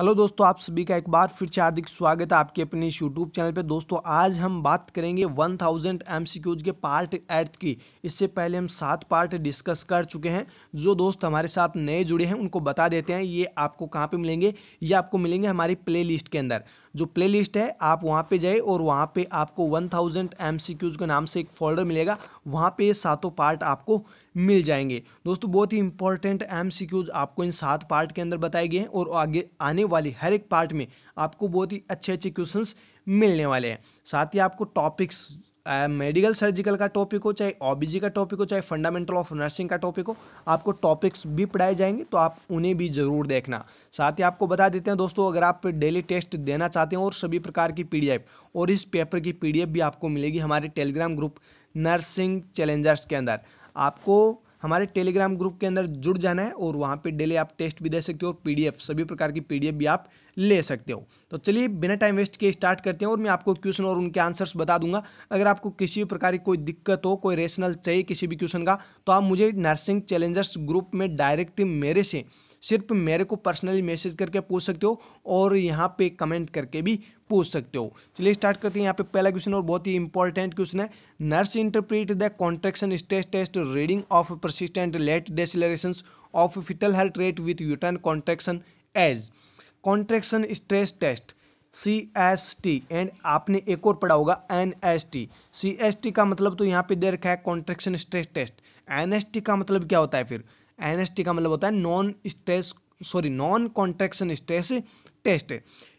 hello दोस्तों आप सभी का एक बार फिर से हार्दिक स्वागत है आपके अपने इस यूट्यूब चैनल पे दोस्तों आज हम बात करेंगे 1000 थाउजेंड के पार्ट एट की इससे पहले हम सात पार्ट डिस्कस कर चुके हैं जो दोस्त हमारे साथ नए जुड़े हैं उनको बता देते हैं ये आपको कहाँ पे मिलेंगे ये आपको मिलेंगे हमारी प्ले के अंदर जो प्लेलिस्ट है आप वहाँ पे जाए और वहाँ पे आपको 1000 थाउजेंड के नाम से एक फोल्डर मिलेगा वहाँ पे ये सातों पार्ट आपको मिल जाएंगे दोस्तों बहुत ही इंपॉर्टेंट एम आपको इन सात पार्ट के अंदर बताए गए हैं और आगे आने वाले हर एक पार्ट में आपको बहुत ही अच्छे अच्छे क्वेश्चन मिलने वाले हैं साथ ही आपको टॉपिक्स मेडिकल सर्जिकल का टॉपिक हो चाहे ओबीजी का टॉपिक हो चाहे फंडामेंटल ऑफ नर्सिंग का टॉपिक हो आपको टॉपिक्स भी पढ़ाए जाएंगे तो आप उन्हें भी ज़रूर देखना साथ ही आपको बता देते हैं दोस्तों अगर आप डेली टेस्ट देना चाहते हैं और सभी प्रकार की पी और इस पेपर की पी भी आपको मिलेगी हमारे टेलीग्राम ग्रुप नर्सिंग चैलेंजर्स के अंदर आपको हमारे टेलीग्राम ग्रुप के अंदर जुड़ जाना है और वहाँ पे डेली आप टेस्ट भी दे सकते हो पीडीएफ सभी प्रकार की पीडीएफ भी आप ले सकते हो तो चलिए बिना टाइम वेस्ट किए स्टार्ट करते हैं और मैं आपको क्वेश्चन और उनके आंसर्स बता दूंगा अगर आपको किसी भी प्रकार की कोई दिक्कत हो कोई रेशनल चाहिए किसी भी क्वेश्चन का तो आप मुझे नर्सिंग चैलेंजर्स ग्रुप में डायरेक्ट मेरे से सिर्फ मेरे को पर्सनली मैसेज करके पूछ सकते हो और यहाँ पे कमेंट करके भी पूछ सकते हो चलिए स्टार्ट करते हैं यहाँ पे पहला क्वेश्चन और बहुत ही इंपॉर्टेंट क्वेश्चन है nurse interpret the contraction stage test reading of persistent late deceleration of fetal heart rate with uterine contraction as contraction stress test C S T and आपने एक और पढ़ा होगा N S T C S T का मतलब तो यहाँ पे दे रखा है contraction stress test N S T का मतलब क्या होता है फिर एन का मतलब होता है non stress sorry non contraction stress test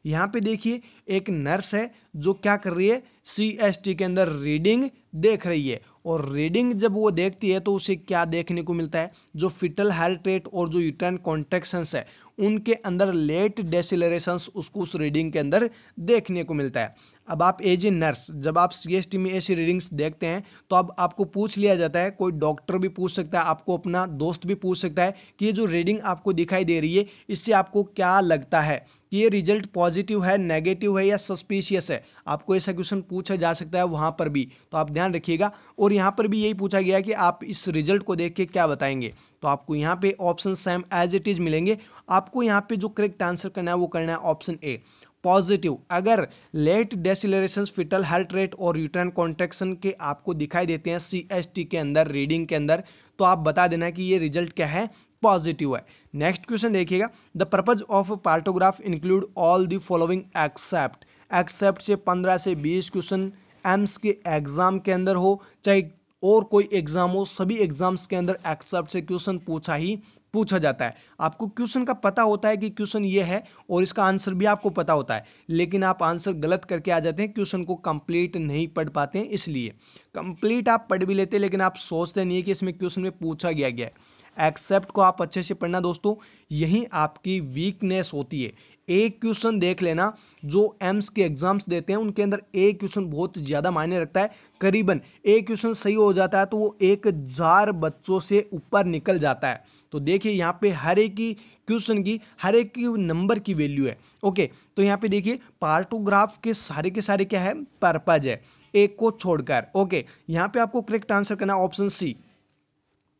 यहाँ पे देखिए एक नर्स है जो क्या कर रही है सी एस टी के अंदर रीडिंग देख रही है और रीडिंग जब वो देखती है तो उसे क्या देखने को मिलता है जो फिटल हार्ट रेट और जो यूटर्न कॉन्ट्रेक्शंस है उनके अंदर लेट डेसिलरेशंस उसको उस रीडिंग के अंदर देखने को मिलता है अब आप एज ए नर्स जब आप सी में ऐसी रीडिंग्स देखते हैं तो अब आपको पूछ लिया जाता है कोई डॉक्टर भी पूछ सकता है आपको अपना दोस्त भी पूछ सकता है कि ये जो रीडिंग आपको दिखाई दे रही है इससे आपको क्या लगता है कि ये रिजल्ट पॉजिटिव है नेगेटिव है या सस्पिशियस है आपको ऐसा क्वेश्चन पूछा जा सकता है वहाँ पर भी तो आप ध्यान रखिएगा और यहाँ पर भी यही पूछा गया कि आप इस रिजल्ट को देख के क्या बताएंगे तो आपको यहाँ पे option same as it is मिलेंगे आपको यहाँ पे जो करेक्ट आंसर करना है वो करना है ऑप्शन ए पॉजिटिव अगर late deceleration fetal heart rate और यूट्रन कॉन्ट्रेक्शन के आपको दिखाई देते हैं सी एस टी के अंदर रीडिंग के अंदर तो आप बता देना कि ये रिजल्ट क्या है पॉजिटिव है नेक्स्ट क्वेश्चन देखिएगा the purpose of partograph include all the following except except से पंद्रह से बीस क्वेश्चन एम्स के एग्जाम के अंदर हो चाहे और कोई एग्जाम हो सभी एग्जाम्स के अंदर एक्सेप्ट से क्वेश्चन पूछा ही पूछा जाता है आपको क्वेश्चन का पता होता है कि क्वेश्चन ये है और इसका आंसर भी आपको पता होता है लेकिन आप आंसर गलत करके आ जाते हैं क्वेश्चन को कंप्लीट नहीं पढ़ पाते हैं इसलिए कंप्लीट आप पढ़ भी लेते हैं लेकिन आप सोचते नहीं है कि इसमें क्वेश्चन में पूछा गया गया है एक्सेप्ट को आप अच्छे से पढ़ना दोस्तों यही आपकी वीकनेस होती है एक क्वेश्चन देख लेना जो एम्स के एग्जाम्स देते हैं उनके अंदर एक क्वेश्चन बहुत ज़्यादा मायने रखता है करीबन एक क्वेश्चन सही हो जाता है तो वो एक हजार बच्चों से ऊपर निकल जाता है तो देखिए यहाँ पे हर एक की क्वेश्चन की हर एक की नंबर की वैल्यू है ओके तो यहाँ पे देखिए पार्टोग्राफ के सारे के सारे क्या है पर्पज है एक को छोड़कर ओके यहाँ पे आपको करेक्ट आंसर करना option C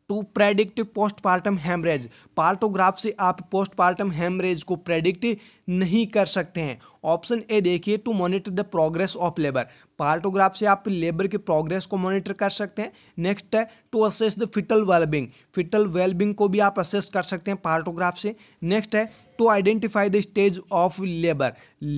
to predict postpartum haemorrhage partograph से आप पोस्टपार्टम हेमरेज को प्रेडिक्ट नहीं कर सकते हैं ऑप्शन ए देखिए to monitor the progress of labour partograph से आप लेबर की प्रोग्रेस को मॉनिटर कर सकते हैं नेक्स्ट है to assess the fetal wellbeing fetal wellbeing को भी आप असेस कर सकते हैं पार्टोग्राफ से नेक्स्ट है to identify the stage of labour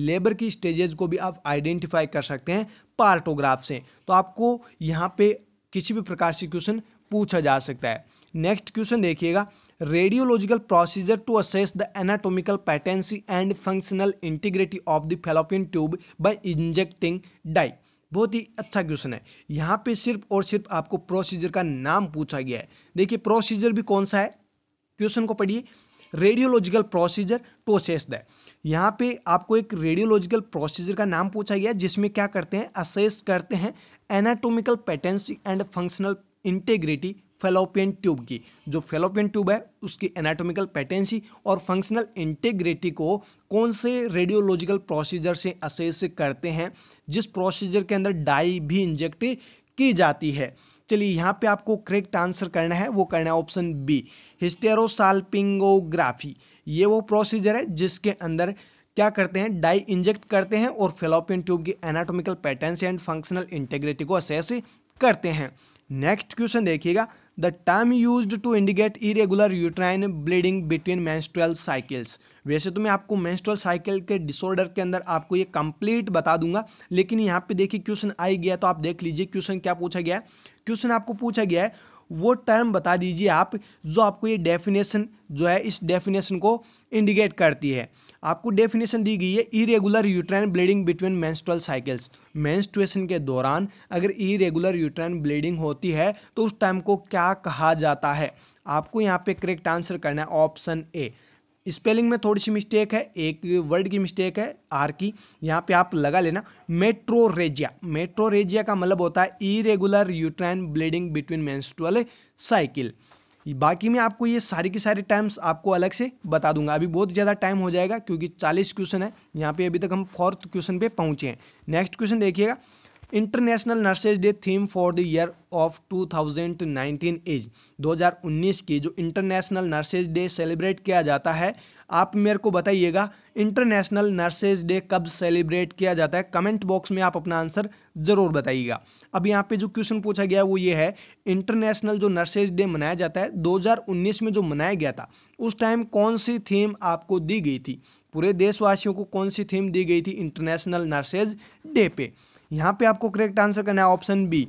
labour की स्टेजेज को भी आप आइडेंटिफाई कर सकते हैं पार्टोग्राफ से तो आपको यहाँ पे किसी भी प्रकार से क्वेश्चन पूछा जा सकता है नेक्स्ट क्वेश्चन देखिएगा radiological procedure to assess the anatomical patency and functional integrity of the fallopian tube by injecting dye बहुत ही अच्छा क्वेश्चन है यहाँ पे सिर्फ और सिर्फ आपको प्रोसीजर का नाम पूछा गया है देखिए प्रोसीजर भी कौन सा है क्वेश्चन को पढ़िए radiological procedure to assess the यहाँ पे आपको एक रेडियोलॉजिकल प्रोसीजर का नाम पूछा गया जिसमें क्या करते हैं असेस करते हैं anatomical patency and functional integrity fallopian tube की जो फेलोपियन ट्यूब है उसकी एनाटॉमिकल पैटेंसी और फंक्शनल इंटेग्रिटी को कौन से रेडियोलॉजिकल प्रोसीजर से असेस करते हैं जिस प्रोसीजर के अंदर डाई भी इंजेक्ट की जाती है चलिए यहाँ पे आपको करेक्ट आंसर करना है वो करना है ऑप्शन बी हिस्टेरोसाल्पिंगोग्राफी ये वो प्रोसीजर है जिसके अंदर क्या करते हैं डाई इंजेक्ट करते हैं और फेलोपियन ट्यूब की anatomical patterns and functional integrity को असेस करते हैं नेक्स्ट क्वेश्चन देखिएगा the time used to indicate irregular uterine bleeding between menstrual cycles वैसे तो मैं आपको मैंस्ट्रल साइकिल के डिसऑर्डर के अंदर आपको ये कंप्लीट बता दूंगा लेकिन यहाँ पे देखिए क्वेश्चन आई गया तो आप देख लीजिए क्वेश्चन क्या पूछा गया है क्वेश्चन आपको पूछा गया है वो टर्म बता दीजिए आप जो आपको ये डेफिनेशन जो है इस डेफिनेशन को इंडिकेट करती है आपको डेफिनेशन दी गई है irregular uterine bleeding between menstrual cycles menstruation के दौरान अगर इरेगुलर यूट्राइन ब्लीडिंग होती है तो उस टाइम को क्या कहा जाता है आपको यहाँ पे करेक्ट आंसर करना है ऑप्शन ए स्पेलिंग में थोड़ी सी मिस्टेक है एक वर्ड की मिस्टेक है आर की यहाँ पे आप लगा लेना मेट्रो रेजिया मेट्रो रेजिया का मतलब होता है irregular uterine bleeding between menstrual cycle बाकी मैं आपको ये सारी की सारी टाइम्स आपको अलग से बता दूंगा अभी बहुत ज़्यादा टाइम हो जाएगा क्योंकि चालीस क्वेश्चन है यहाँ पे अभी तक हम फोर्थ क्वेश्चन पे पहुँचे हैं नेक्स्ट क्वेश्चन देखिएगा international nurses day theme for the year of 2019 is 2019 की जो इंटरनेशनल नर्सेज डे सेलिब्रेट किया जाता है आप मेरे को बताइएगा इंटरनेशनल नर्सेज डे कब सेलिब्रेट किया जाता है कमेंट बॉक्स में आप अपना आंसर ज़रूर बताइएगा अब यहाँ पे जो क्वेश्चन पूछा गया वो ये है इंटरनेशनल जो नर्सेज डे मनाया जाता है 2019 में जो मनाया गया था उस टाइम कौन सी थीम आपको दी गई थी पूरे देशवासियों को कौन सी थीम दी गई थी इंटरनेशनल नर्सेज डे पे यहाँ पे आपको करेक्ट आंसर करना है option B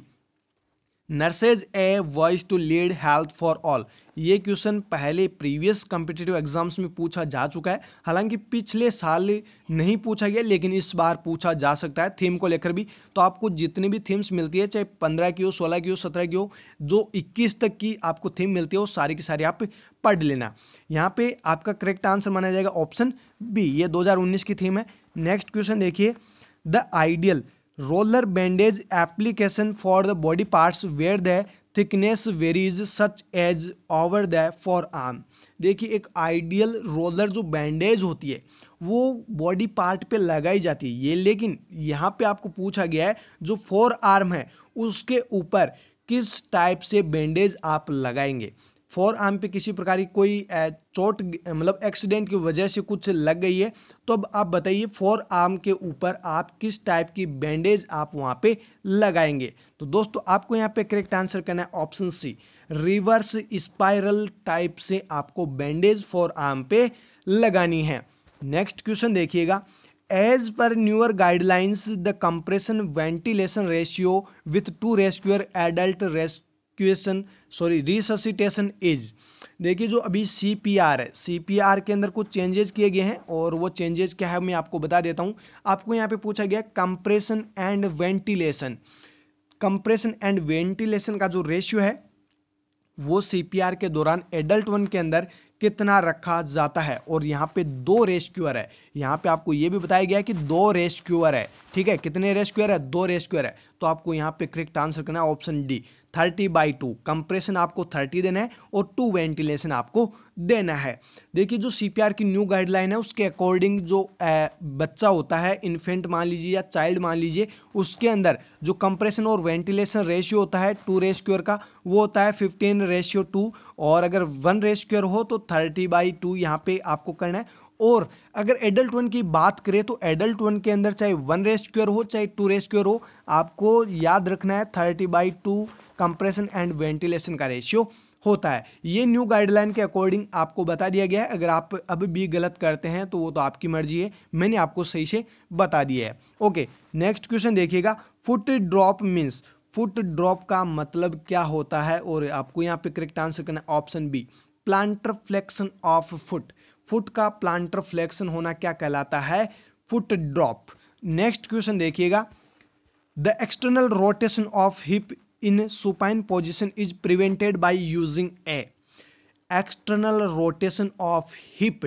nurses a voice to lead health for all ये क्वेश्चन पहले प्रीवियस कॉम्पिटेटिव एग्जाम्स में पूछा जा चुका है हालांकि पिछले साल नहीं पूछा गया लेकिन इस बार पूछा जा सकता है थीम को लेकर भी तो आपको जितनी भी थीम्स मिलती है चाहे पंद्रह की हो सोलह की हो सत्रह की हो जो इक्कीस तक की आपको थीम मिलती है वो सारी की सारी आप पढ़ लेना यहाँ पे आपका करेक्ट आंसर माना जाएगा ऑप्शन बी ये उन्नीस की थीम है नेक्स्ट क्वेश्चन देखिए the ideal roller bandage application for the body parts where the thickness varies such as over the forearm देखिए एक आइडियल रोलर जो बैंडेज होती है वो बॉडी पार्ट पे लगाई जाती है ये लेकिन यहाँ पे आपको पूछा गया है जो फोर आर्म है उसके ऊपर किस टाइप से बैंडेज आप लगाएंगे फोर आर्म पे किसी प्रकार की कोई चोट मतलब एक्सीडेंट की वजह से कुछ लग गई है तो अब आप बताइए फोर आर्म के ऊपर आप किस टाइप की बैंडेज आप वहाँ पे लगाएंगे तो दोस्तों आपको यहाँ पे करेक्ट आंसर करना है option C reverse spiral type से आपको बैंडेज फोर आर्म पे लगानी है नेक्स्ट क्वेश्चन देखिएगा as per newer guidelines the compression ventilation ratio with two rescuer adult resc resuscitation sorry resuscitation is देखिए जो अभी सी पी आर है सी पी आर के अंदर कुछ चेंजेस किए गए हैं और वो चेंजेस क्या है मैं आपको बता देता हूँ आपको यहाँ पे पूछा गया compression and ventilation compression and ventilation का जो रेशियो है वो सीपीआर के दौरान एडल्ट वन के अंदर कितना रखा जाता है और यहाँ पे दो रेस्क्यूअर है यहाँ पे आपको ये भी बताया गया है कि दो रेस्क्यूअर है ठीक है कितने रेस्क्यूअर है दो रेस्क्यूअर है तो आपको यहाँ पे करेक्ट आंसर करना है option D thirty by two compression आपको थर्टी देना है और टू वेंटिलेशन आपको देना है देखिए जो सी की न्यू गाइडलाइन है उसके अकॉर्डिंग जो बच्चा होता है इन्फेंट मान लीजिए या चाइल्ड मान लीजिए उसके अंदर जो कंप्रेशन और वेंटिलेशन रेशियो होता है टू रेस्क्योर का वो होता है फिफ्टीन रेशियो टू और अगर वन रेस्क्योर हो तो थर्टी बाई टू यहाँ पे आपको करना है और अगर एडल्ट वन की बात करें तो एडल्ट वन के अंदर चाहे वन रेस्क्योर हो चाहे टू रेस्क्योर हो आपको याद रखना है thirty by two compression and ventilation का रेशियो होता है ये न्यू गाइडलाइन के अकॉर्डिंग आपको बता दिया गया है अगर आप अब भी गलत करते हैं तो वो तो आपकी मर्जी है मैंने आपको सही से बता दिया है ओके नेक्स्ट क्वेश्चन देखिएगा foot drop means foot drop का मतलब क्या होता है और आपको यहाँ पे करेक्ट आंसर करना है option B plantar flexion of foot foot का प्लांटर फ्लेक्शन होना क्या कहलाता है फुट ड्रॉप नेक्स्ट क्वेश्चन देखिएगा the external rotation of hip in supine position is prevented by using a external rotation of hip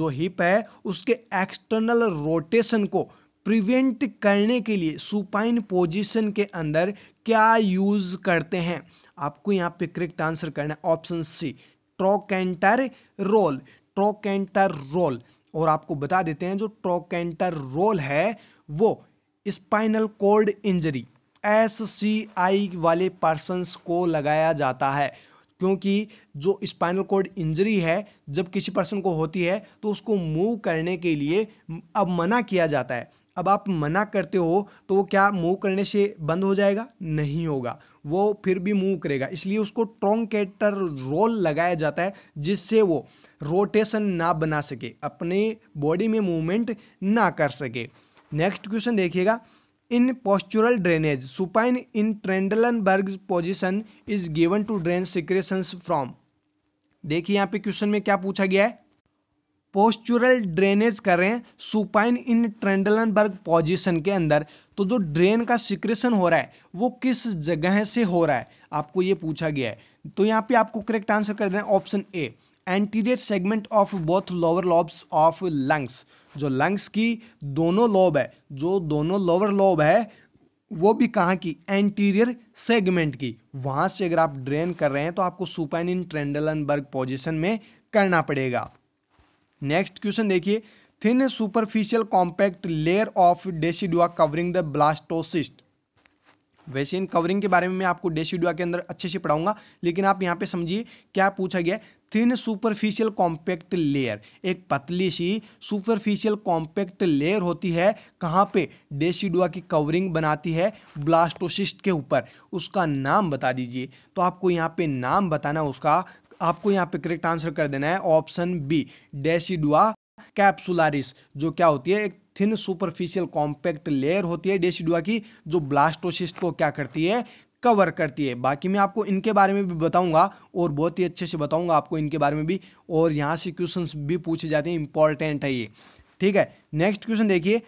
जो hip है उसके external rotation को प्रिवेंट करने के लिए सुपाइन पोजिशन के अंदर क्या यूज़ करते हैं आपको यहाँ पे करेक्ट आंसर करना है option C trochanter roll trochanter roll और आपको बता देते हैं जो ट्रोकेंटर रोल है वो स्पाइनल कोर्ड इंजरी एस वाले पर्सनस को लगाया जाता है क्योंकि जो स्पाइनल कोड इंजरी है जब किसी पर्सन को होती है तो उसको मूव करने के लिए अब मना किया जाता है अब आप मना करते हो तो वो क्या मूव करने से बंद हो जाएगा नहीं होगा वो फिर भी मूव करेगा इसलिए उसको ट्रोंकेटर रोल लगाया जाता है जिससे वो रोटेशन ना बना सके अपने बॉडी में मूवमेंट ना कर सके नेक्स्ट क्वेश्चन देखिएगा in postural drainage supine in trendelenburg position is given to drain secretions from देखिए यहाँ पे क्वेश्चन में क्या पूछा गया है पोस्चुरल ड्रेनेज करें सुपाइन इन ट्रेंडलनबर्ग पोजिशन के अंदर तो जो ड्रेन का सिक्रेशन हो रहा है वो किस जगह से हो रहा है आपको ये पूछा गया है तो यहाँ पे आपको करेक्ट आंसर कर देना option A anterior segment of both lower lobes of lungs जो लंग्स की दोनों लोब है जो दोनों लोअर लोब है वो भी कहाँ की एंटीरियर सेगमेंट की वहाँ से अगर आप ड्रेन कर रहे हैं तो आपको सुपाइन इन ट्रेंडलन बर्ग पोजिशन में करना पड़ेगा नेक्स्ट क्वेश्चन देखिए thin superficial compact layer of decidua covering the blastocyst वैसे इन कवरिंग के बारे में मैं आपको डेसीडुआ के अंदर अच्छे से पढ़ाऊंगा लेकिन आप यहाँ पे समझिए क्या पूछा गया थिन सुपरफिशियल कॉम्पैक्ट लेयर एक पतली सी सुपरफिशियल कॉम्पैक्ट लेयर होती है कहाँ पे डेसीडुआ की कवरिंग बनाती है ब्लास्टोसिस्ट के ऊपर उसका नाम बता दीजिए तो आपको यहाँ पे नाम बताना उसका आपको यहाँ पे करेक्ट आंसर कर देना है ऑप्शन बी डेसीडुआ कैप्सुलारिस जो क्या होती है एक थिन सुपरफिशियल कॉम्पैक्ट लेयर होती है डेसिडुआ की जो ब्लास्टोसिस्ट को क्या करती है कवर करती है बाकी मैं आपको इनके बारे में भी बताऊंगा और बहुत ही अच्छे से बताऊंगा आपको इनके बारे में भी और यहाँ से क्वेश्चन भी पूछे जाते हैं इंपॉर्टेंट है ये ठीक है नेक्स्ट क्वेश्चन देखिए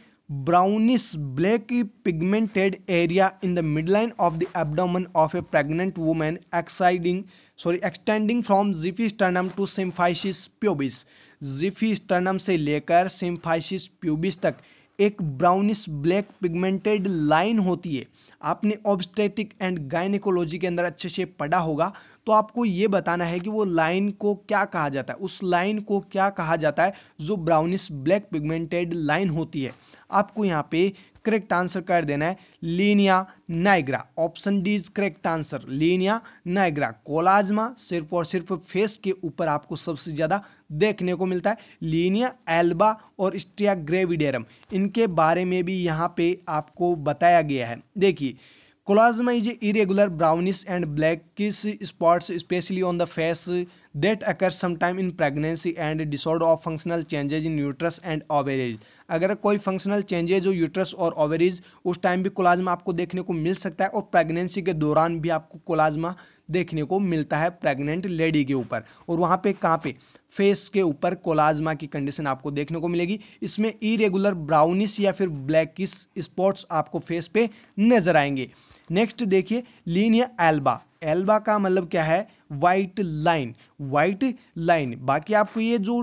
brownish black pigmented area in the mid line of the abdomen of a pregnant women exceeding sorry extending from xiphisternum to symphysis pubis xiphisternum से लेकर सिम्फाइसिस प्यूबिस तक एक brownish black pigmented line होती है आपने obstetric and gynaecology के अंदर अच्छे से पढ़ा होगा तो आपको ये बताना है कि वो लाइन को क्या कहा जाता है उस लाइन को क्या कहा जाता है जो ब्राउनिश ब्लैक पिगमेंटेड लाइन होती है आपको यहाँ पे करेक्ट आंसर कर देना है linea nigra option D is correct answer linea nigra chloasma सिर्फ और सिर्फ फेस के ऊपर आपको सबसे ज़्यादा देखने को मिलता है लीनिया एल्बा और स्टिया ग्रेविडेरम इनके बारे में भी यहाँ पे आपको बताया गया है देखिए कोलाजमा Colosma is irregular and black किस spots specially on the face that occur sometime in pregnancy and disorder of functional changes in uterus and ovaries अगर कोई फंक्शनल चेंजेज हो यूट्रस और ओवरीज उस टाइम भी कोलाजमा आपको देखने को मिल सकता है और प्रेगनेंसी के दौरान भी आपको कोलाजमा देखने को मिलता है प्रेग्नेंट लेडी के ऊपर और वहाँ पे कहाँ पे फेस के ऊपर कोलाजमा की कंडीशन आपको देखने को मिलेगी इसमें इरेगुलर ब्राउनिश या फिर ब्लैकिश स्पॉट्स आपको फेस पे नजर आएंगे नेक्स्ट देखिए लीनियर एल्बा एल्बा का मतलब क्या है वाइट लाइन वाइट लाइन बाकी आपको ये जो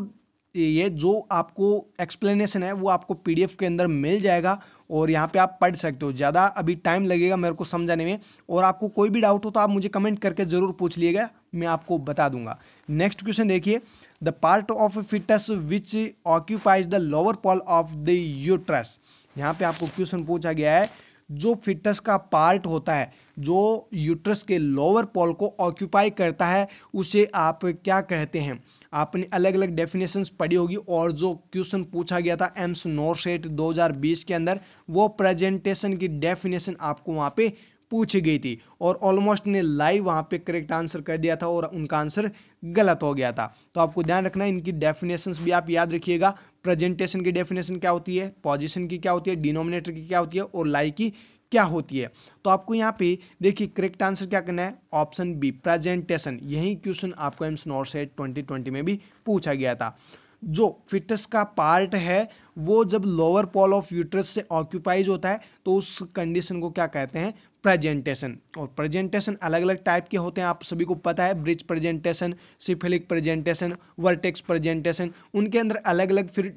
ये जो आपको एक्सप्लेनेशन है वो आपको पीडीएफ के अंदर मिल जाएगा और यहाँ पे आप पढ़ सकते हो ज़्यादा अभी टाइम लगेगा मेरे को समझाने में और आपको कोई भी डाउट हो तो आप मुझे कमेंट करके ज़रूर पूछ लिएगा मैं आपको बता दूंगा नेक्स्ट क्वेश्चन देखिए the part of fetus which occupies the lower pole of the uterus यहाँ पे आपको क्वेश्चन पूछा गया है जो फिटस का पार्ट होता है जो यूट्रस के लोअर पॉल को ऑक्यूपाई करता है उसे आप क्या कहते हैं आपने अलग अलग डेफिनेशंस पढ़ी होगी और जो क्वेश्चन पूछा गया था एम्स नोरसेट 2020 के अंदर वो प्रेजेंटेशन की डेफिनेशन आपको वहाँ पे पूछी गई थी और ऑलमोस्ट ने लाइव वहाँ पे करेक्ट आंसर कर दिया था और उनका आंसर गलत हो गया था तो आपको ध्यान रखना इनकी डेफिनेशंस भी आप याद रखिएगा प्रेजेंटेशन की डेफिनेशन क्या होती है पोजिशन की क्या होती है डिनोमिनेटर की क्या होती है और लाई की क्या होती है तो आपको यहाँ पे देखिए करेक्ट आंसर क्या करना है ऑप्शन बी प्रेजेंटेशन यही क्वेश्चन आपको एम्स नॉर्थ साइड ट्वेंटी में भी पूछा गया था जो फिटस का पार्ट है वो जब लोअर पॉल ऑफ यूट्रस से ऑक्यूपाइज होता है तो उस कंडीशन को क्या कहते हैं प्रेजेंटेशन और प्रेजेंटेशन अलग अलग टाइप के होते हैं आप सभी को पता है breech presentation cephalic presentation vertex presentation उनके अंदर अलग अलग फिर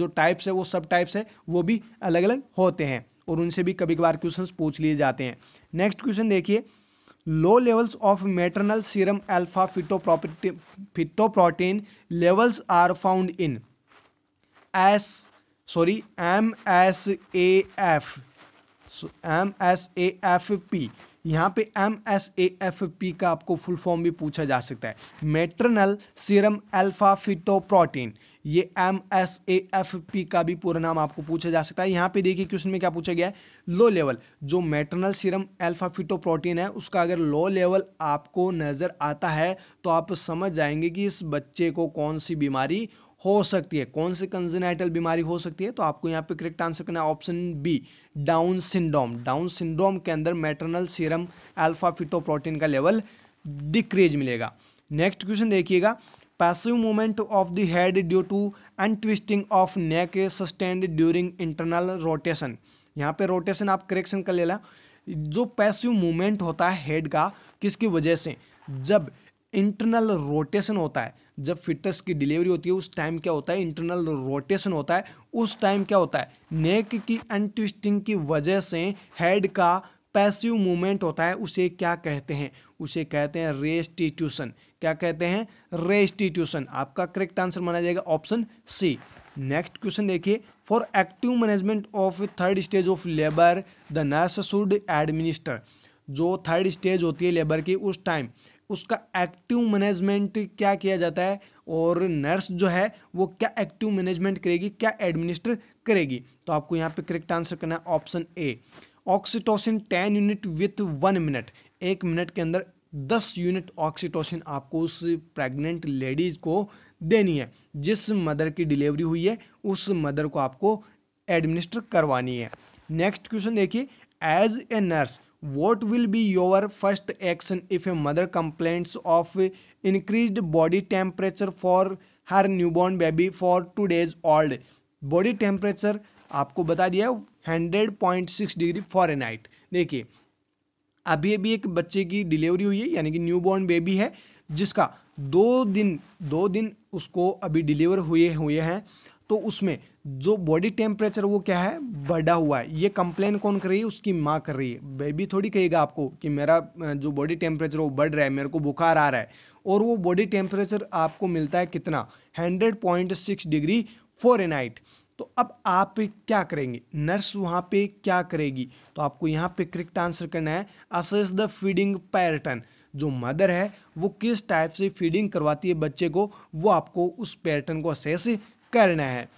जो टाइप्स है वो सब टाइप्स है वो भी अलग अलग होते हैं और उनसे भी कभी कभार क्वेश्चन पूछ लिए जाते हैं नेक्स्ट क्वेश्चन देखिए low levels of maternal serum alpha feto fetoprotein levels are found in S sorry M S A F so M S A F P यहाँ पे M S A F P का आपको full form भी पूछा जा सकता है maternal serum alpha fetoprotein ये M S A F P का भी पूरा नाम आपको पूछा जा सकता है यहाँ पे देखिए क्वेश्चन में क्या पूछा गया है लो लेवल जो maternal serum alpha fetoprotein है उसका अगर लो लेवल आपको नज़र आता है तो आप समझ जाएंगे कि इस बच्चे को कौन सी बीमारी हो सकती है कौन सी कंजनाइटल बीमारी हो सकती है तो आपको यहाँ पे करेक्ट आंसर करना है option B Down syndrome Down syndrome के अंदर मेटरनल सीरम अल्फा फिटोप्रोटीन का लेवल डिक्रीज मिलेगा नेक्स्ट क्वेश्चन देखिएगा passive movement of the head due to untwisting of neck sustained during internal rotation यहाँ पे रोटेशन आप करेक्शन कर लेना जो पैसिव मूवमेंट होता है हेड का किसकी वजह से जब इंटरनल रोटेशन होता है जब फिटस की डिलीवरी होती है उस टाइम क्या होता है इंटरनल रोटेशन होता है उस टाइम क्या होता है नेक की अनट्विस्टिंग की वजह से हेड का पैसिव मूवमेंट होता है उसे क्या कहते हैं उसे कहते हैं रेस्टिट्यूशन क्या कहते हैं रेस्टिट्यूशन आपका करेक्ट आंसर माना जाएगा ऑप्शन सी नेक्स्ट क्वेश्चन देखिए for active management of third stage of labour the nurse should administer जो थर्ड स्टेज होती है लेबर की उस टाइम उसका एक्टिव मैनेजमेंट क्या किया जाता है और नर्स जो है वो क्या एक्टिव मैनेजमेंट करेगी क्या एडमिनिस्टर करेगी तो आपको यहाँ पे करेक्ट आंसर करना है option A oxytocin ten unit with one minute एक मिनट के अंदर दस यूनिट ऑक्सीटोसिन आपको उस प्रेग्नेंट लेडीज को देनी है जिस मदर की डिलीवरी हुई है उस मदर को आपको एडमिनिस्टर करवानी है नेक्स्ट क्वेश्चन देखिए as a nurse will be be first action if a mother mother of of body temperature for her newborn baby for two days old body temperature आपको बता दिया hundred point six degree Fahrenheit देखिए अभी अभी एक बच्चे की delivery हुई है यानी कि न्यूबॉर्न बेबी है जिसका दो दिन दो दिन उसको अभी डिलीवर हुए हुए हैं तो उसमें जो बॉडी टेम्परेचर वो क्या है बढ़ा हुआ है ये कंप्लेन कौन कर रही है उसकी माँ कर रही है बेबी थोड़ी कहेगा आपको कि मेरा जो बॉडी टेम्परेचर वो बढ़ रहा है मेरे को बुखार आ रहा है और वो बॉडी टेम्परेचर आपको मिलता है कितना hundred point six degree Fahrenheit तो अब आप क्या करेंगे नर्स वहाँ पे क्या करेगी तो आपको यहाँ पे करेक्ट आंसर करना है असेस द फीडिंग पैटर्न जो मदर है वो किस टाइप से फीडिंग करवाती है बच्चे को वो आपको उस पैटर्न को असेस करना है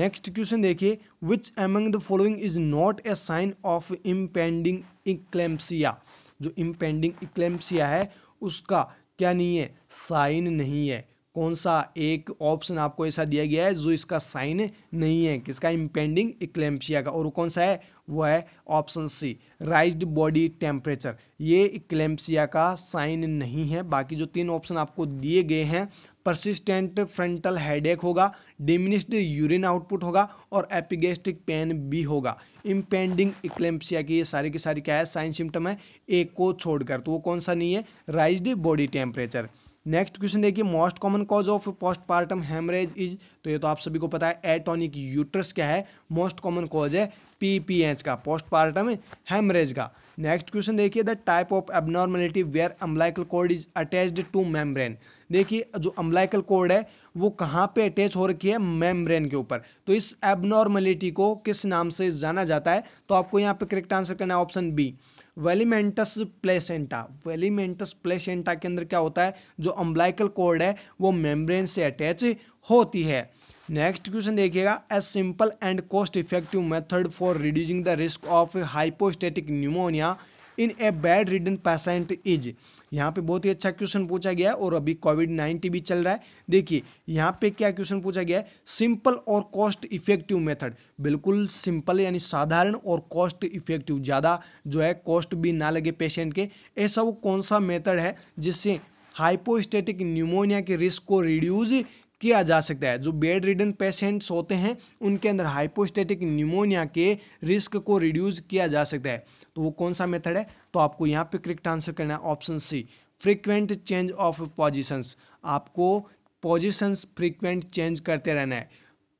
नेक्स्ट क्वेश्चन देखिए which among the following is not a sign of impending eclampsia जो इम्पेंडिंग इक्लेम्सिया है उसका क्या नहीं है साइन नहीं है कौन सा एक ऑप्शन आपको ऐसा दिया गया है जो इसका साइन नहीं है किसका इम्पेंडिंग इक्लेम्सिया का और कौन सा है वो है option C raised body temperature ये इक्लेम्सिया का साइन नहीं है बाकी जो तीन ऑप्शन आपको दिए गए हैं परसिस्टेंट फ्रंटल हेडेक होगा डिमिनिस्ड यूरिन आउटपुट होगा और एपिगेस्टिक पेन भी होगा इम्पेंडिंग इक्लेम्पसिया की ये सारी की सारी क्या है साइन सिम्टम है एक को छोड़कर तो वो कौन सा नहीं है rise body temperature next question देखिए most common cause of postpartum haemorrhage is तो ये तो आप सभी को पता है एटोनिक यूट्रस क्या है मोस्ट कॉमन कॉज है पी पी एच का पोस्ट पार्टम हेमरेज का नेक्स्ट क्वेश्चन देखिए the type of abnormality where umbilical cord is attached to membrane देखिए जो अम्बलाइकल कोड है वो कहाँ पे अटैच हो रखी है मेम्ब्रेन के ऊपर तो इस एबनॉर्मेलिटी को किस नाम से जाना जाता है तो आपको यहाँ पे करेक्ट आंसर करना है option B velamentous placenta velamentous placenta के अंदर क्या होता है जो अम्बलाइकल कोड है वो मेम्ब्रेन से अटैच होती है नेक्स्ट क्वेश्चन देखिएगा a simple and cost effective method for reducing the risk of hypostatic pneumonia in a bedridden patient is यहाँ पे बहुत ही अच्छा क्वेश्चन पूछा गया है और अभी कोविड नाइन्टीन भी चल रहा है देखिए यहाँ पे क्या क्वेश्चन पूछा गया है सिंपल और कॉस्ट इफेक्टिव मेथड बिल्कुल सिंपल यानी साधारण और कॉस्ट इफेक्टिव ज़्यादा जो है कॉस्ट भी ना लगे पेशेंट के ऐसा वो कौन सा मेथड है जिससे हाइपोस्टेटिक न्यूमोनिया के रिस्क को रिड्यूज किया जा सकता है जो बेड रिडन पेशेंट्स होते हैं उनके अंदर हाइपोस्टेटिक न्यूमोनिया के रिस्क को रिड्यूस किया जा सकता है तो वो कौन सा मेथड है तो आपको यहाँ पे करेक्ट आंसर करना है option C frequent change of positions आपको पॉजिशंस फ्रीक्वेंट चेंज करते रहना है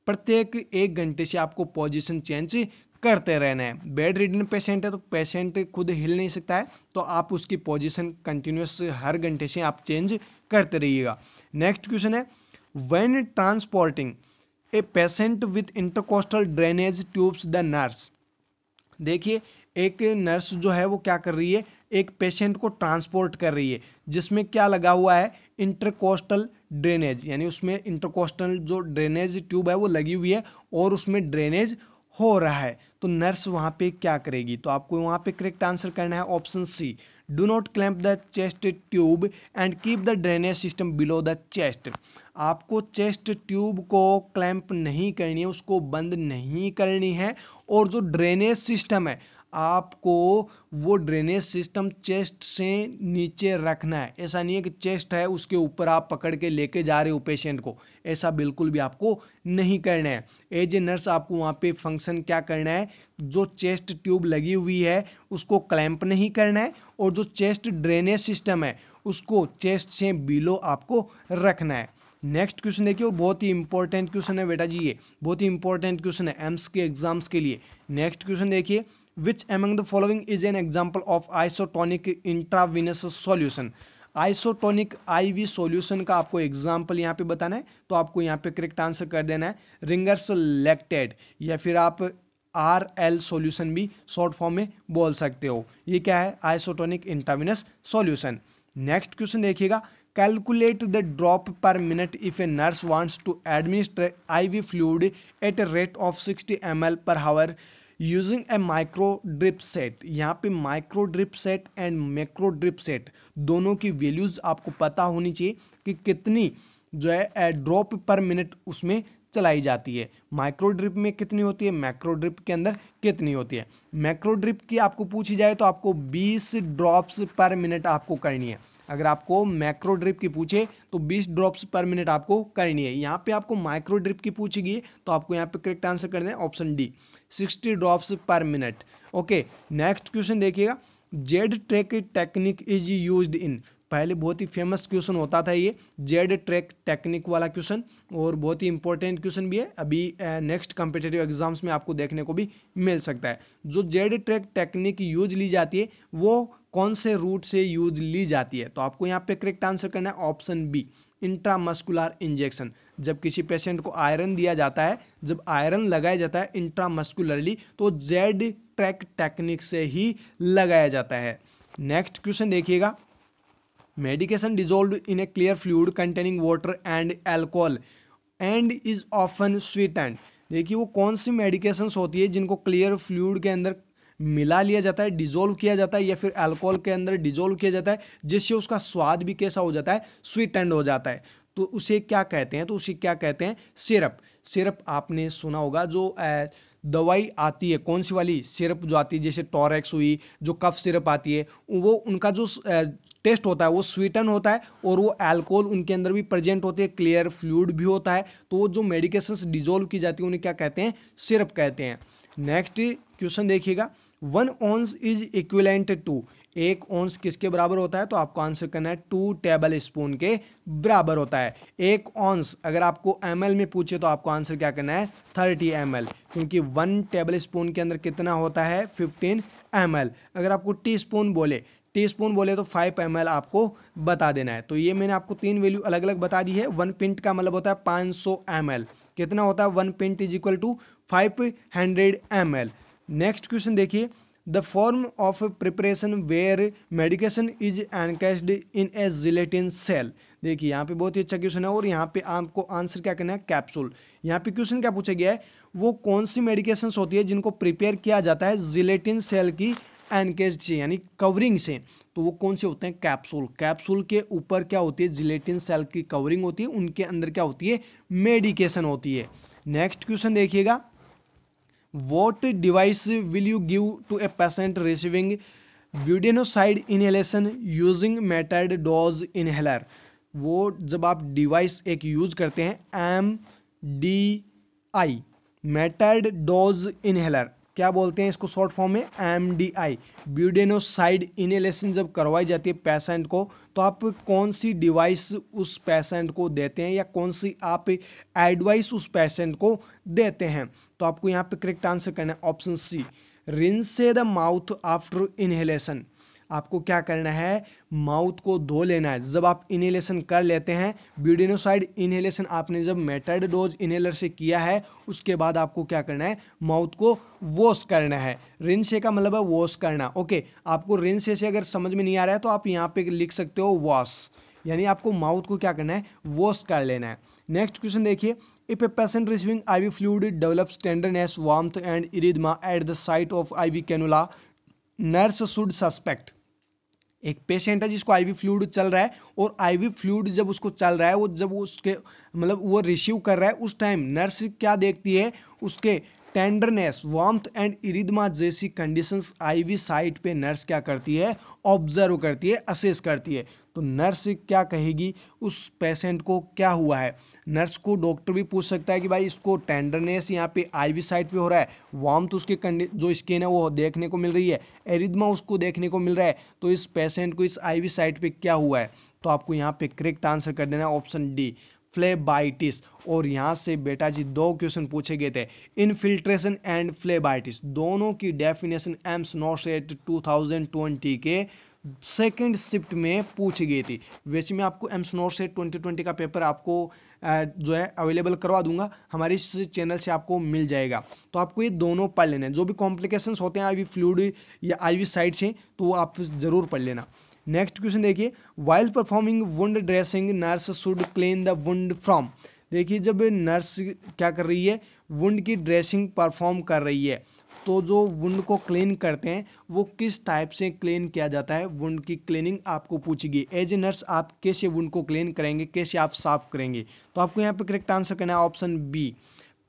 प्रत्येक एक घंटे से आपको पॉजिशन चेंज करते रहना है बेड रिडन पेशेंट है तो पेशेंट खुद हिल नहीं सकता है तो आप उसकी पोजीशन कंटिन्यूस हर घंटे से आप चेंज करते रहिएगा नेक्स्ट क्वेश्चन है when transporting a patient with intercostal drainage tubes the nurse देखिए एक नर्स जो है वो क्या कर रही है एक पेशेंट को ट्रांसपोर्ट कर रही है जिसमें क्या लगा हुआ है इंटरकोस्टल ड्रेनेज यानी उसमें इंटरकोस्टल जो ड्रेनेज ट्यूब है वो लगी हुई है और उसमें ड्रेनेज हो रहा है तो नर्स वहाँ पे क्या करेगी तो आपको वहाँ पे करेक्ट आंसर करना है option C do not clamp the chest tube and keep the drainage system below the chest आपको चेस्ट ट्यूब को क्लैंप नहीं करनी है उसको बंद नहीं करनी है और जो ड्रेनेज सिस्टम है आपको वो ड्रेनेज सिस्टम चेस्ट से नीचे रखना है ऐसा नहीं है कि चेस्ट है उसके ऊपर आप पकड़ के लेके जा रहे हो पेशेंट को ऐसा बिल्कुल भी आपको नहीं करना है एज ए नर्स आपको वहाँ पे फंक्शन क्या करना है जो चेस्ट ट्यूब लगी हुई है उसको क्लैंप नहीं करना है और जो चेस्ट ड्रेनेज सिस्टम है उसको चेस्ट से बिलो आपको रखना है नेक्स्ट क्वेश्चन देखिए और बहुत ही इंपॉर्टेंट क्वेश्चन है बेटा जी ये बहुत ही इंपॉर्टेंट क्वेश्चन है एम्स के एग्जाम्स के लिए नेक्स्ट क्वेश्चन देखिए which among the following is an example of isotonic intravenous solution isotonic IV solution का आपको एग्जाम्पल यहाँ पे बताना है तो आपको यहाँ पे करेक्ट आंसर कर देना है रिंगर्स लेक्टेड या फिर आप आर एल सॉल्यूशन भी शॉर्ट फॉर्म में बोल सकते हो ये क्या है isotonic intravenous solution next question देखिएगा calculate the drop per minute if a nurse wants to administer IV fluid at a rate of sixty M per hour using a micro drip set यहाँ पे micro drip set and macro drip set दोनों की values आपको पता होनी चाहिए कि कितनी जो है ड्रॉप पर मिनट उसमें चलाई जाती है माइक्रो ड्रिप में कितनी होती है मैक्रो ड्रिप के अंदर कितनी होती है मैक्रो ड्रिप की आपको पूछी जाए तो आपको 20 ड्रॉप्स पर मिनट आपको करनी है अगर आपको मैक्रो ड्रिप की पूछे तो बीस ड्रॉप्स पर मिनट आपको करनी है यहाँ पे आपको माइक्रो ड्रिप की पूछेगी तो आपको यहाँ पे करेक्ट आंसर कर दें option D sixty drops per minute okay next question देखिएगा Z track technique is use in पहले बहुत ही फेमस क्वेश्चन होता था ये जेड ट्रैक टेक्निक वाला क्वेश्चन और बहुत ही इंपॉर्टेंट क्वेश्चन भी है अभी नेक्स्ट कम्पिटेटिव एग्जाम्स में आपको देखने को भी मिल सकता है जो जेड ट्रैक टेक्निक यूज ली जाती है वो कौन से रूट से यूज ली जाती है तो आपको यहाँ पे करेक्ट आंसर करना है ऑप्शन बी इंट्रामस्कुलर इंजेक्शन जब किसी पेशेंट को आयरन दिया जाता है जब आयरन लगाया जाता है इंट्रामस्कुलरली तो जेड ट्रैक टेक्निक से ही लगाया जाता है नेक्स्ट क्वेश्चन देखिएगा medication dissolve in a clear fluid containing water and alcohol and is often sweet and देखिए वो कौन सी मेडिकेशंस होती है जिनको क्लियर फ्लूड के अंदर मिला लिया जाता है डिजोल्व किया जाता है या फिर अल्कोहल के अंदर डिजोल्व किया जाता है जिससे उसका स्वाद भी कैसा हो जाता है स्वीट एंड हो जाता है तो उसे क्या कहते हैं तो उसे क्या कहते हैं सिरप सिरप आपने सुना होगा जो दवाई आती है कौन सी वाली सिरप जो आती है जैसे टॉरेक्स हुई जो कफ सिरप आती है वो उनका जो टेस्ट होता है वो स्वीटन होता है और वो अल्कोहल उनके अंदर भी प्रेजेंट होते हैं क्लियर फ्लूड भी होता है तो वो जो मेडिकेशंस डिजोल्व की जाती है उन्हें क्या कहते हैं सिरप कहते हैं नेक्स्ट क्वेश्चन देखिएगा one ounce is equivalent to एक ओंस किसके बराबर होता है तो आपको आंसर करना है टू टेबल स्पून के बराबर होता है एक ओंस अगर आपको एम में पूछे तो आपको आंसर क्या करना है थर्टी एम क्योंकि वन टेबल स्पून के अंदर कितना होता है फिफ्टीन एम अगर आपको टी स्पून बोले टी स्पून बोले तो फाइव एम आपको बता देना है तो ये मैंने आपको तीन वैल्यू अलग अलग बता दी है वन पिंट का मतलब होता है पाँच सौ कितना होता है one pint is equal to five hundred M next question देखिए the form of preparation where medication is encased in a gelatin shell देखिए यहाँ पे बहुत ही अच्छा क्वेश्चन है और यहाँ पे आपको आंसर क्या करना है कैप्सूल यहाँ पे क्वेश्चन क्या पूछा गया है वो कौन सी मेडिकेशन होती है जिनको प्रिपेयर किया जाता है जिलेटिन सेल की एनकेस्ड से यानी कवरिंग से तो वो कौन से होते हैं कैप्सूल कैप्सूल के ऊपर क्या होती है जिलेटिन सेल की कवरिंग होती है उनके अंदर क्या होती है मेडिकेशन होती है नेक्स्ट क्वेश्चन देखिएगा what device will you give to a patient receiving budesonide inhalation using metered dose inhaler वो जब आप डिवाइस एक यूज करते हैं M D I metered dose inhaler क्या बोलते हैं इसको शॉर्ट फॉर्म में M D I budesonide inhalation जब करवाई जाती है पेशेंट को तो आप कौन सी डिवाइस उस पेशेंट को देते हैं या कौन सी आप एडवाइस उस पेशेंट को देते हैं तो आपको यहाँ पे करेक्ट आंसर करना है option C rinse the mouth after inhalation आपको क्या करना है माउथ को धो लेना है जब आप इनहेलेशन कर लेते हैं ब्यूडिनोसाइड इनहेलेशन आपने जब मेटर्ड डोज इनहेलर से किया है उसके बाद आपको क्या करना है माउथ को वॉश करना है रिनसे का मतलब है वॉश करना ओके आपको रिनसे से अगर समझ में नहीं आ रहा है तो आप यहाँ पे लिख सकते हो वॉश यानी आपको माउथ को क्या करना है वॉश कर लेना है नेक्स्ट क्वेश्चन देखिए if a patient receiving IV fluid develops tenderness warmth and erythema at the site of IV cannula nurse should suspect एक पेशेंट है जिसको आईवी फ्लूड चल रहा है और आईवी फ्लूड जब उसको चल रहा है वो जब उसके मतलब वो रिसीव कर रहा है उस टाइम नर्स क्या देखती है उसके टेंडरनेस वार्म्थ एंड इरिदमा जैसी कंडीशंस आईवी साइट पे नर्स क्या करती है ऑब्जर्व करती है असेस करती है तो नर्स क्या कहेगी उस पेशेंट को क्या हुआ है नर्स को डॉक्टर भी पूछ सकता है कि भाई इसको टेंडरनेस यहाँ पे आईवी साइट पे हो रहा है वार्म तो उसके कंडी जो स्किन है वो देखने को मिल रही है एरिदमा उसको देखने को मिल रहा है तो इस पेशेंट को इस आईवी साइट पे क्या हुआ है तो आपको यहाँ पे करेक्ट आंसर कर देना है ऑप्शन डी फ्लेबाइटिस और यहाँ से बेटा जी दो क्वेश्चन पूछे गए थे इनफिल्ट्रेशन एंड फ्लेबाइटिस दोनों की डेफिनेशन एम्स थाउजेंड 2020 के सेकेंड शिफ्ट में पूछी गई थी वैसे में आपको एम्स ट्वेंटी 2020 का पेपर आपको जो है अवेलेबल करवा दूंगा हमारे इस चैनल से आपको मिल जाएगा तो आपको ये दोनों पढ़ लेना जो भी कॉम्प्लिकेशन होते हैं आई वी फ्लूड या आई वी साइड से तो वो आप ज़रूर पढ़ लेना नेक्स्ट क्वेश्चन देखिए while performing wound dressing nurse should clean the wound from देखिए जब नर्स क्या कर रही है वुंड की ड्रेसिंग परफॉर्म कर रही है तो जो वुंड को क्लीन करते हैं वो किस टाइप से क्लीन किया जाता है वुंड की क्लीनिंग आपको पूछेगी एज ए नर्स आप कैसे वुंड को क्लीन करेंगे कैसे आप साफ करेंगे तो आपको यहाँ पे करेक्ट आंसर करना है option B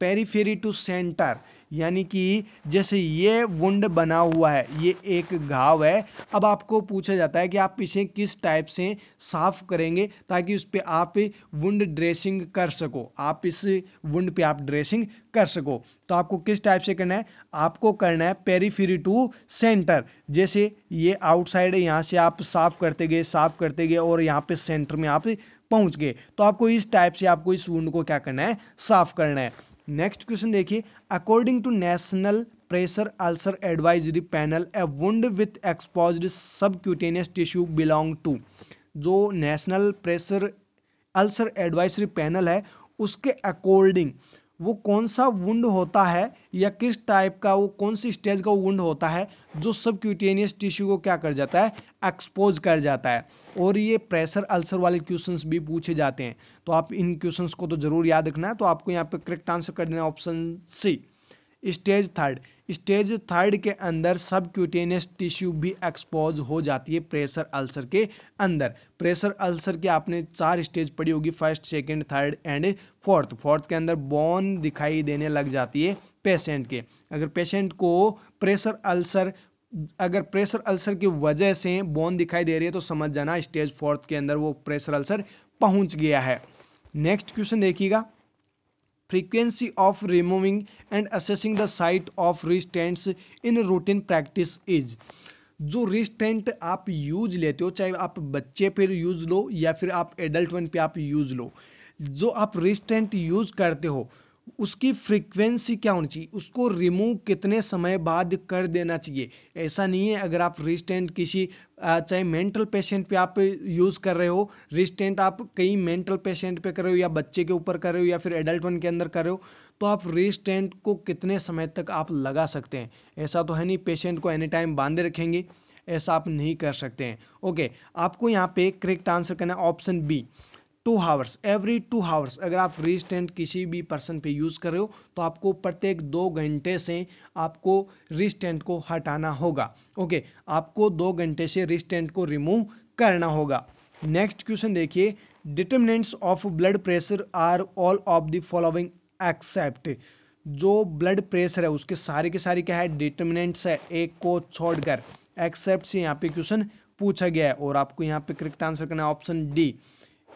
periphery to centre यानी कि जैसे ये वुंड बना हुआ है ये एक घाव है अब आपको पूछा जाता है कि आप इसे किस टाइप से साफ करेंगे ताकि उस पर आप वुंड ड्रेसिंग कर सको आप इस वुंड पे आप ड्रेसिंग कर सको तो आपको किस टाइप से करना है आपको करना है पेरीफेरी टू सेंटर जैसे ये आउटसाइड है यहाँ से आप साफ करते गए साफ करते गए और यहाँ पे सेंटर में आप पहुँच गए तो आपको इस टाइप से आपको इस वुंड को क्या करना है साफ करना है नेक्स्ट क्वेश्चन देखिए according to national pressure ulcer advisory panel a wound with expose subcutaneous tissue belong to जो national pressure ulcer advisory panel है उसके अकॉर्डिंग वो कौन सा वुंड होता है या किस टाइप का वो कौन सी स्टेज का वुंड होता है जो सब क्यूटेनियस टिश्यू को क्या कर जाता है एक्सपोज कर जाता है और ये प्रेशर अल्सर वाले क्वेश्चंस भी पूछे जाते हैं तो आप इन क्वेश्चंस को तो ज़रूर याद रखना है तो आपको यहाँ पे करेक्ट आंसर कर देना option C stage third stage third के अंदर सब क्यूटेनियस टिश्यू भी एक्सपोज हो जाती है प्रेशर अल्सर के अंदर प्रेशर अल्सर के आपने चार स्टेज पड़ी होगी first second third and fourth fourth के अंदर बोन दिखाई देने लग जाती है पेशेंट के अगर पेशेंट को प्रेशर अल्सर अगर प्रेशर अल्सर की वजह से बोन दिखाई दे रही है तो समझ जाना स्टेज फोर्थ के अंदर वो प्रेशर अल्सर पहुंच गया है नेक्स्ट क्वेश्चन देखिएगा frequency of removing and assessing the site of restraints in routine practice is जो रिस्टेंट आप यूज लेते हो चाहे आप बच्चे पर यूज़ लो या फिर आप एडल्ट वन पे आप यूज़ लो जो आप रिस्टेंट यूज़ करते हो उसकी फ्रीक्वेंसी क्या होनी चाहिए उसको रिमूव कितने समय बाद कर देना चाहिए ऐसा नहीं है अगर आप रिस्टेंट किसी चाहे मेंटल पेशेंट पे आप यूज़ कर रहे हो रिस्टेंट आप कई मेंटल पेशेंट पे कर रहे हो या बच्चे के ऊपर कर रहे हो या फिर एडल्ट वन के अंदर कर रहे हो तो आप रिस्टेंट को कितने समय तक आप लगा सकते हैं ऐसा तो है नहीं पेशेंट को एनी टाइम बांधे रखेंगे ऐसा आप नहीं कर सकते हैं ओके आपको यहाँ पे करेक्ट आंसर करना option B two hours every two hours अगर आप रिस्टेंट किसी भी पर्सन पे यूज़ कर रहे हो तो आपको प्रत्येक दो घंटे से आपको रिस्टेंट को हटाना होगा ओके आपको दो घंटे से रिस्टेंट को रिमूव करना होगा नेक्स्ट क्वेश्चन देखिए determinants of blood pressure are all of the following except जो ब्लड प्रेशर है उसके सारे के सारे क्या है डिटर्मिनेंट्स है एक को छोड़कर एक्सेप्ट से यहाँ पे क्वेश्चन पूछा गया है और आपको यहाँ पे करेक्ट आंसर करना है ऑप्शन डी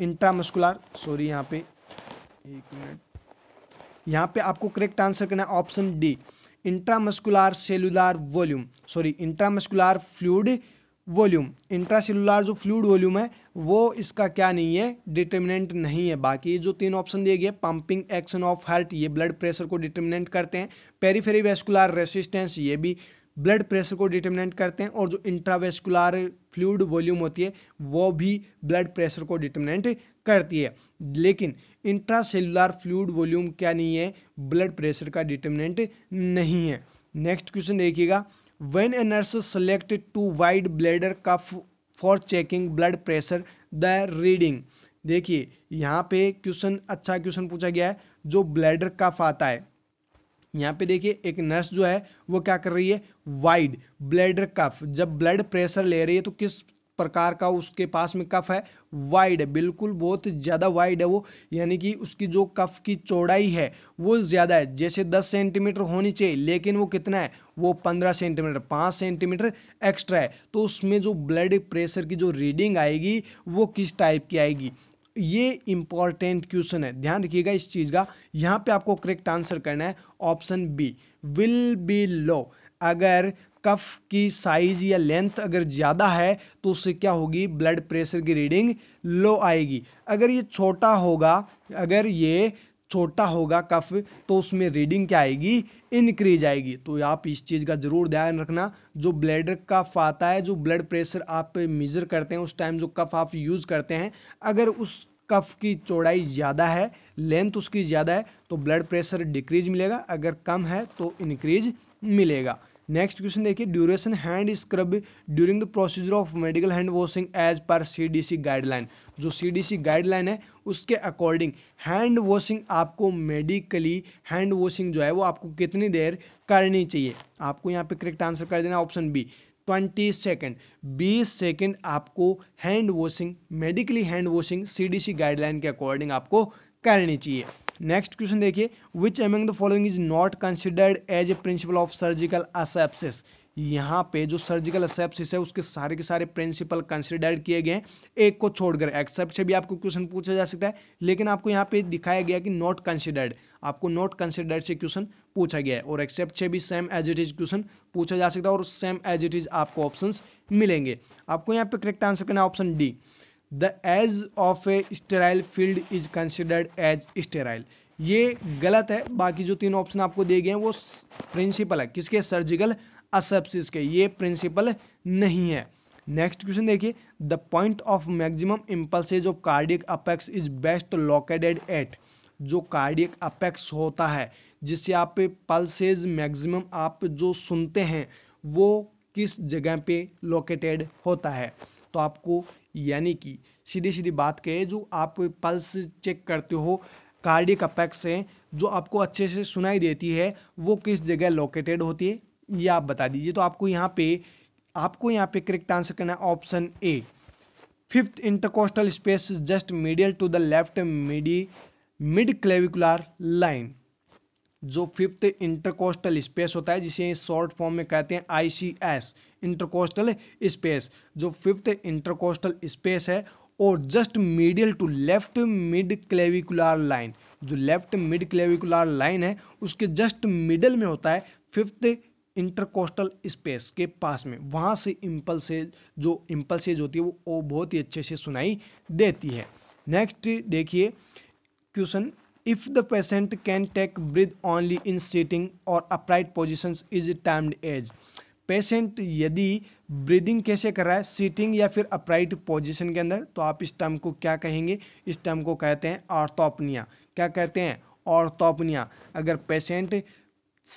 इंट्रामस्कुलर सॉरी यहाँ पे एक मिनट यहाँ पे आपको करेक्ट आंसर करना है option D intramuscular cellular volume sorry intramuscular fluid volume intracellular जो फ्लूड वॉल्यूम है वो इसका क्या नहीं है डिटर्मिनेंट नहीं है बाकी जो तीन ऑप्शन दिए गए पंपिंग एक्शन ऑफ हार्ट ये ब्लड प्रेशर को डिटर्मिनेंट करते हैं पेरीफेरी वेस्कुलर रेसिस्टेंस ये भी ब्लड प्रेशर को डिटर्मिनेंट करते हैं और जो इंट्रावेस्कुलर फ्लूड वॉल्यूम होती है वो भी ब्लड प्रेशर को डिटर्मिनेंट करती है लेकिन इंट्रासेलुलर फ्लूड वॉल्यूम क्या नहीं है ब्लड प्रेशर का डिटर्मिनेंट नहीं है नेक्स्ट क्वेश्चन देखिएगा when a nurse select too wide bladder cuff for checking blood pressure the reading देखिए यहाँ पे क्वेश्चन अच्छा क्वेश्चन पूछा गया है जो ब्लैडर कफ आता है यहाँ पे देखिए एक नर्स जो है वो क्या कर रही है वाइड ब्लड कफ जब ब्लड प्रेशर ले रही है तो किस प्रकार का उसके पास में कफ है वाइड है बिल्कुल बहुत ज़्यादा वाइड है वो यानी कि उसकी जो कफ की चौड़ाई है वो ज़्यादा है जैसे 10 सेंटीमीटर होनी चाहिए लेकिन वो कितना है वो 15 सेंटीमीटर 5 सेंटीमीटर एक्स्ट्रा है तो उसमें जो ब्लड प्रेशर की जो रीडिंग आएगी वो किस टाइप की आएगी ये इंपॉर्टेंट क्वेश्चन है ध्यान रखिएगा इस चीज़ का यहाँ पे आपको करेक्ट आंसर करना है option B will be low अगर कफ की साइज या लेंथ अगर ज़्यादा है तो उससे क्या होगी ब्लड प्रेशर की रीडिंग लो आएगी अगर ये छोटा होगा अगर ये छोटा होगा कफ तो उसमें रीडिंग क्या आएगी इनक्रीज़ आएगी तो आप इस चीज़ का ज़रूर ध्यान रखना जो ब्लड कफ आता है जो ब्लड प्रेशर आप मेज़र करते हैं उस टाइम जो कफ आप यूज़ करते हैं अगर उस कफ की चौड़ाई ज़्यादा है लेंथ उसकी ज़्यादा है तो ब्लड प्रेशर डिक्रीज मिलेगा अगर कम है तो इनक्रीज मिलेगा नेक्स्ट क्वेश्चन देखिए duration hand scrub during the procedure of medical hand washing as per CDC guideline जो सीडीसी गाइडलाइन है उसके अकॉर्डिंग हैंड वॉशिंग आपको मेडिकली हैंड वॉशिंग जो है वो आपको कितनी देर करनी चाहिए आपको यहाँ पे करेक्ट आंसर कर देना ऑप्शन बी ट्वेंटी सेकेंड बीस सेकेंड आपको hand washing medically hand washing C guideline के अकॉर्डिंग आपको करनी चाहिए नेक्स्ट क्वेश्चन देखिए which among the following is not considered as a principle of surgical asepsis यहाँ पे जो सर्जिकल असेप्सिस है उसके सारे के सारे प्रिंसिपल कंसिडर्ड किए गए हैं एक को छोड़कर एक्सेप्ट से भी आपको क्वेश्चन पूछा जा सकता है लेकिन आपको यहाँ पे दिखाया गया कि नॉट कंसिडर्ड आपको नॉट कंसिडर्ड से क्वेश्चन पूछा गया है और एक्सेप्ट से भी same as it is question पूछा जा सकता है और सेम एज इट इज आपको ऑप्शन मिलेंगे आपको यहाँ पे करेक्ट आंसर करना option D the edge of a sterile field is considered as sterile ये गलत है बाकी जो तीन ऑप्शन आपको दिए गए हैं वो प्रिंसिपल है किसके सर्जिकल असप्सिस के ये प्रिंसिपल नहीं है नेक्स्ट क्वेश्चन देखिए the point of maximum impulses of cardiac apex is best located at जो कार्डियक अपेक्स होता है जिससे आप पल्सेज मैक्सिमम आप जो सुनते हैं वो किस जगह पे लोकेटेड होता है तो आपको यानी कि सीधी सीधी बात कहे जो आप पल्स चेक करते हो कार्डिक अपेक्स हैं जो आपको अच्छे से सुनाई देती है वो किस जगह लोकेटेड होती है ये आप बता दीजिए तो आपको यहाँ पे आपको यहाँ पे करेक्ट आंसर करना है option A fifth intercostal space just medial to the left mid mid clavicular line जो फिफ्थ इंटरकोस्टल स्पेस होता है जिसे शॉर्ट फॉर्म में कहते हैं आईसीएस इंटरकोस्टल स्पेस जो फिफ्थ इंटरकोस्टल स्पेस है और just medial to left mid clavicular line जो लेफ्ट मिड क्लेविकुलर लाइन है उसके जस्ट मिडल में होता है फिफ्थ इंटरकोस्टल स्पेस के पास में वहाँ से इम्पल्सेज जो इम्पल्सेज होती है वो बहुत ही अच्छे से सुनाई देती है नेक्स्ट देखिए question If the patient can take breath only in sitting or upright positions is termed as patient यदि ब्रीदिंग कैसे कर रहा है सीटिंग या फिर अपराइट पोजीशन के अंदर तो आप इस टर्म को क्या कहेंगे इस टर्म को कहते हैं ऑर्थोपनिया क्या कहते हैं ऑर्थोपनिया अगर पेशेंट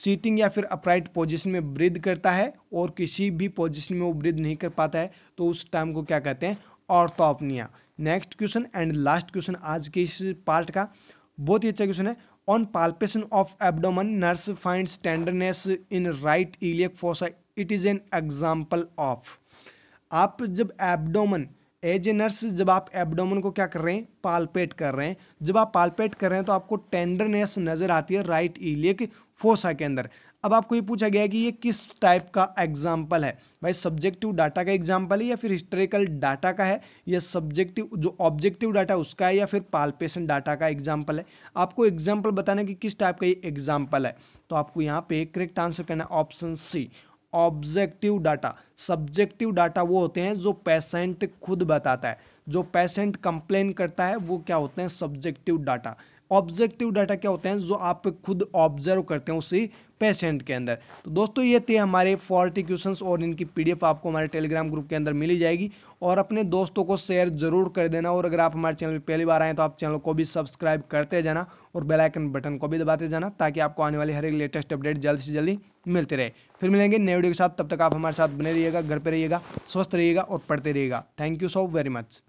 सीटिंग या फिर अपराइट पोजीशन में ब्रीद करता है और किसी भी पोजीशन में वो ब्रीद नहीं कर पाता है तो उस टर्म को क्या कहते हैं orthopnea next question and last question आज के इस पार्ट का बहुत ही अच्छा क्वेश्चन है on palpation of abdomen nurse find tenderness in right iliac fossa it is an example of आप जब एबडोमन एज ए नर्स जब आप एबडोमन को क्या कर रहे हैं पालपेट कर रहे हैं जब आप पालपेट कर रहे हैं तो आपको टेंडरनेस नज़र आती है राइट इलियक फोसा के अंदर अब आपको ये पूछा गया है कि ये किस टाइप का एग्जाम्पल है भाई सब्जेक्टिव डाटा का एग्जाम्पल है या फिर हिस्टोरिकल डाटा का है या सब्जेक्टिव जो ऑब्जेक्टिव डाटा उसका है या फिर पालपेशन डाटा का एग्जाम्पल है आपको एग्जाम्पल बताना कि किस टाइप का ये एग्जाम्पल है तो आपको यहाँ पे करेक्ट आंसर करना है option C objective data subjective data वो होते हैं जो पेशेंट खुद बताता है जो पेशेंट कंप्लेन करता है वो क्या होते हैं सब्जेक्टिव डाटा ऑब्जेक्टिव डाटा क्या होते हैं जो आप खुद ऑब्जर्व करते हैं उसी पेशेंट के अंदर तो दोस्तों ये थे हमारे फॉर्टी क्वेश्चन और इनकी पीडीएफ आपको हमारे टेलीग्राम ग्रुप के अंदर मिली जाएगी और अपने दोस्तों को शेयर जरूर कर देना और अगर आप हमारे चैनल पर पहली बार आए तो आप चैनल को भी सब्सक्राइब करते जाना और बेलाइकन बटन को भी दबाते जाना ताकि आपको आने वाली हर एक लेटेस्ट अपडेट जल्द से जल्दी मिलते रहे फिर मिलेंगे नए वीडियो के साथ तब तक आप हमारे साथ बने रहिएगा घर पर रहिएगा स्वस्थ रहिएगा और पढ़ते रहिएगा thank you so very much